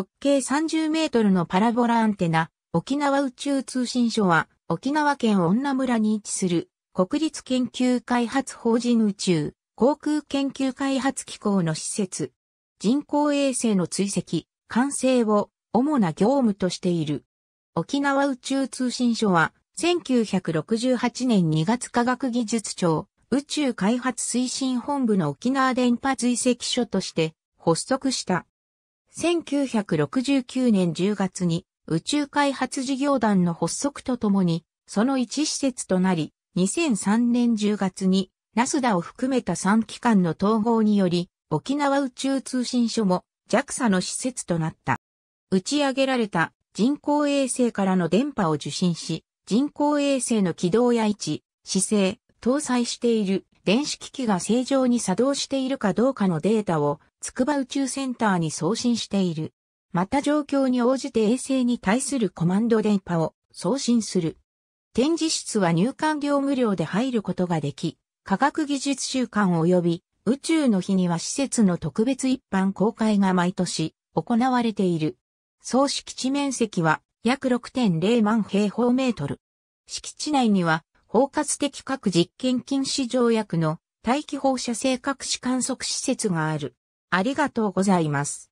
直径30メートルのパラボラアンテナ、沖縄宇宙通信所は、沖縄県恩納村に位置する、国立研究開発法人宇宙、航空研究開発機構の施設、人工衛星の追跡、完成を主な業務としている。沖縄宇宙通信所は、1968年2月科学技術庁、宇宙開発推進本部の沖縄電波追跡所として発足した。1969年10月に宇宙開発事業団の発足とともに、その一施設となり、2003年10月に、ナスダを含めた3機関の統合により、沖縄宇宙通信所も JAXA の施設となった。打ち上げられた人工衛星からの電波を受信し、人工衛星の軌道や位置、姿勢、搭載している電子機器が正常に作動しているかどうかのデータを筑波宇宙センターに送信している。また状況に応じて衛星に対するコマンド電波を送信する。展示室は入館業務料で入ることができ、科学技術週間及び宇宙の日には施設の特別一般公開が毎年行われている。総敷地面積は約6.0万平方メートル。敷地内には包括的核実験禁止条約の大気放射性核子観測施設がある。ありがとうございます。